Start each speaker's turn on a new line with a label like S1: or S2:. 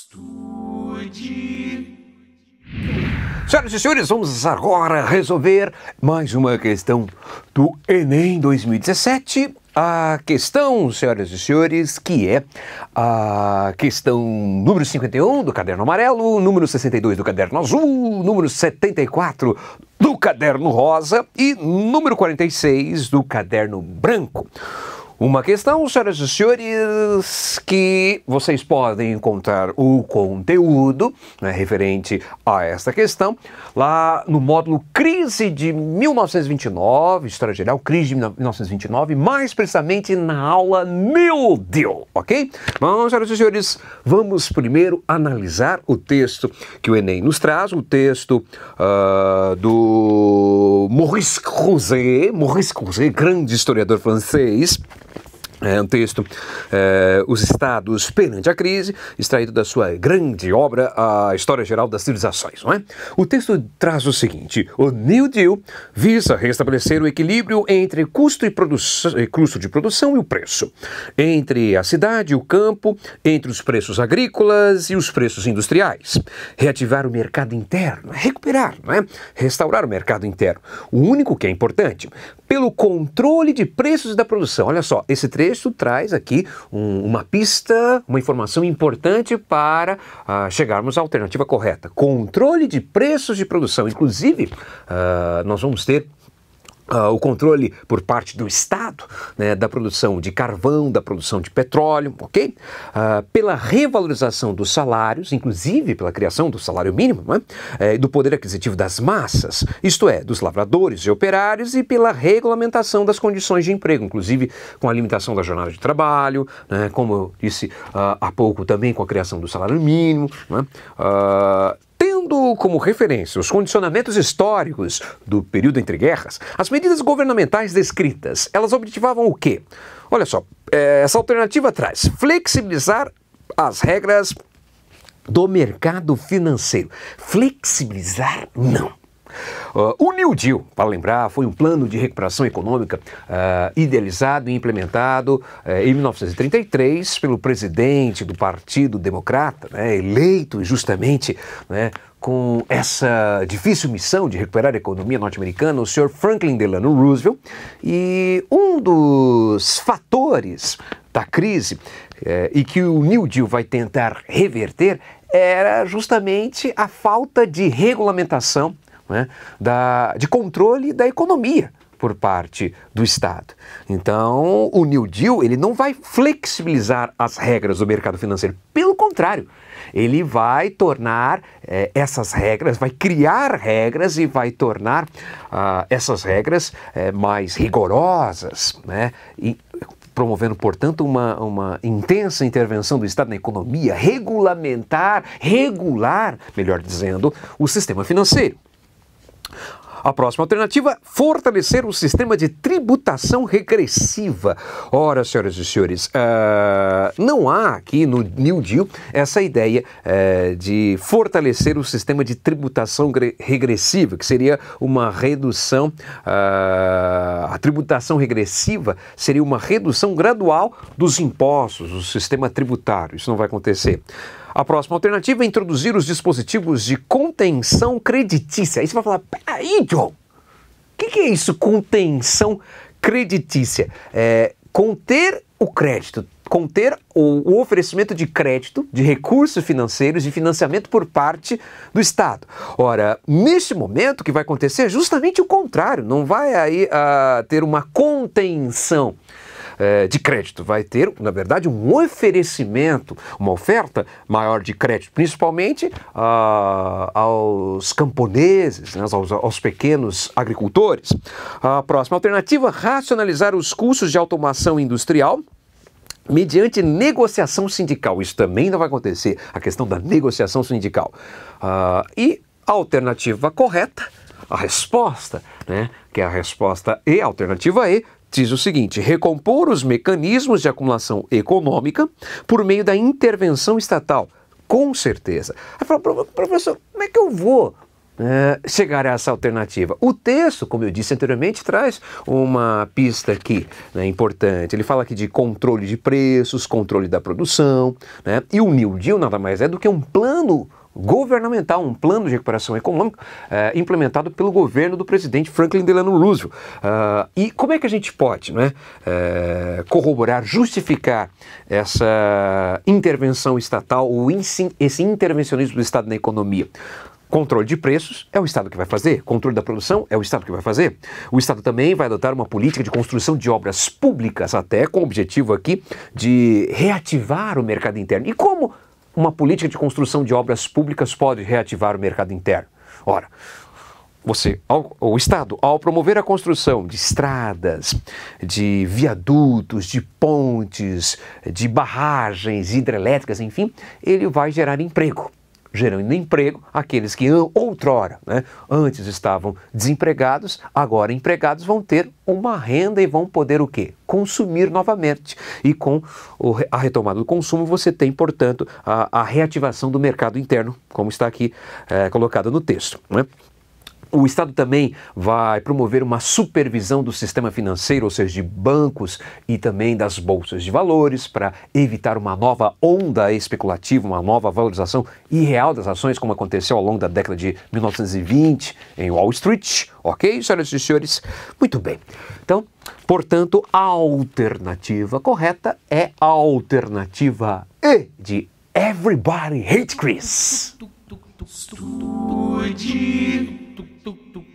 S1: Estude. Senhoras e senhores, vamos agora resolver mais uma questão do Enem 2017. A questão, senhoras e senhores, que é a questão número 51 do caderno amarelo, número 62 do caderno azul, número 74 do caderno rosa e número 46 do caderno branco. Uma questão, senhoras e senhores, que vocês podem encontrar o conteúdo né, referente a esta questão lá no módulo Crise de 1929, História Geral, Crise de 1929, mais precisamente na aula Meu Deus, ok? Bom, senhoras e senhores, vamos primeiro analisar o texto que o Enem nos traz, o texto uh, do Maurice Crozet, Maurice Crozet, grande historiador francês, é um texto, é, Os Estados Perante a Crise, extraído da sua grande obra, A História Geral das Civilizações. Não é? O texto traz o seguinte: o New Deal visa restabelecer o equilíbrio entre custo, e custo de produção e o preço, entre a cidade e o campo, entre os preços agrícolas e os preços industriais, reativar o mercado interno, recuperar, não é? restaurar o mercado interno. O único que é importante, pelo controle de preços da produção. Olha só, esse trecho traz aqui um, uma pista, uma informação importante para uh, chegarmos à alternativa correta. Controle de preços de produção. Inclusive, uh, nós vamos ter Uh, o controle por parte do Estado né, da produção de carvão, da produção de petróleo, ok? Uh, pela revalorização dos salários, inclusive pela criação do salário mínimo, né? do poder aquisitivo das massas, isto é, dos lavradores e operários, e pela regulamentação das condições de emprego, inclusive com a limitação da jornada de trabalho, né, como eu disse uh, há pouco também com a criação do salário mínimo, né? Tendo como referência os condicionamentos históricos do período entre guerras, as medidas governamentais descritas, elas objetivavam o quê? Olha só, é, essa alternativa traz flexibilizar as regras do mercado financeiro. Flexibilizar, não. Uh, o New Deal, para lembrar, foi um plano de recuperação econômica uh, idealizado e implementado uh, em 1933 pelo presidente do Partido Democrata, né, eleito justamente né, com essa difícil missão de recuperar a economia norte-americana, o senhor Franklin Delano Roosevelt, e um dos fatores da crise é, e que o New Deal vai tentar reverter era justamente a falta de regulamentação né, da, de controle da economia por parte do Estado. Então, o New Deal ele não vai flexibilizar as regras do mercado financeiro. Pelo contrário, ele vai tornar eh, essas regras, vai criar regras e vai tornar ah, essas regras eh, mais rigorosas, né? E, promovendo, portanto, uma, uma intensa intervenção do Estado na economia, regulamentar, regular, melhor dizendo, o sistema financeiro. A próxima alternativa, fortalecer o sistema de tributação regressiva. Ora, senhoras e senhores, uh, não há aqui no New Deal essa ideia uh, de fortalecer o sistema de tributação regressiva, que seria uma redução, uh, a tributação regressiva seria uma redução gradual dos impostos, do sistema tributário. Isso não vai acontecer. A próxima alternativa é introduzir os dispositivos de contenção creditícia. Aí você vai falar, peraí, John, o que, que, é isso, contenção creditícia? É conter o crédito, conter o, o oferecimento de crédito, de recursos financeiros, de financiamento por parte do Estado. Ora, neste momento, o que vai acontecer é justamente o contrário, não vai aí uh, ter uma contenção eh, de crédito, vai ter, na verdade, um oferecimento, uma oferta maior de crédito, principalmente ah, aos camponeses, né, aos, aos, pequenos agricultores. A próxima alternativa, racionalizar os custos de automação industrial mediante negociação sindical. Isso também não vai acontecer, a questão da negociação sindical. Ah, e a alternativa correta, a resposta, né, que é a resposta E, a alternativa E, diz o seguinte: recompor os mecanismos de acumulação econômica por meio da intervenção estatal. Com certeza. Aí fala, professor, como é que eu vou é, chegar a essa alternativa. O texto, como eu disse anteriormente, traz uma pista aqui né, importante. Ele fala aqui de controle de preços, controle da produção, né? e o New Deal nada mais é do que um plano governamental, um plano de recuperação econômica é, implementado pelo governo do presidente Franklin Delano Roosevelt. Uh, e como é que a gente pode né, é, corroborar, justificar essa intervenção estatal ou esse intervencionismo do Estado na economia? Controle de preços é o Estado que vai fazer, controle da produção é o Estado que vai fazer. O Estado também vai adotar uma política de construção de obras públicas, até com o objetivo aqui de reativar o mercado interno. E como uma política de construção de obras públicas pode reativar o mercado interno. Ora, você, o Estado, ao promover a construção de estradas, de viadutos, de pontes, de barragens hidrelétricas, enfim, ele vai gerar emprego gerando emprego aqueles que outrora, né, antes estavam desempregados, agora empregados vão ter uma renda e vão poder o quê? Consumir novamente. E com a retomada do consumo você tem, portanto, a, a reativação do mercado interno, como está aqui é, colocado no texto. Né? O Estado também vai promover uma supervisão do sistema financeiro, ou seja, de bancos e também das bolsas de valores, para evitar uma nova onda especulativa, uma nova valorização irreal das ações, como aconteceu ao longo da década de 1920 em Wall Street. Ok, senhoras e senhores? Muito bem. Então, portanto, a alternativa correta é a alternativa E de Everybody Hate Chris. tu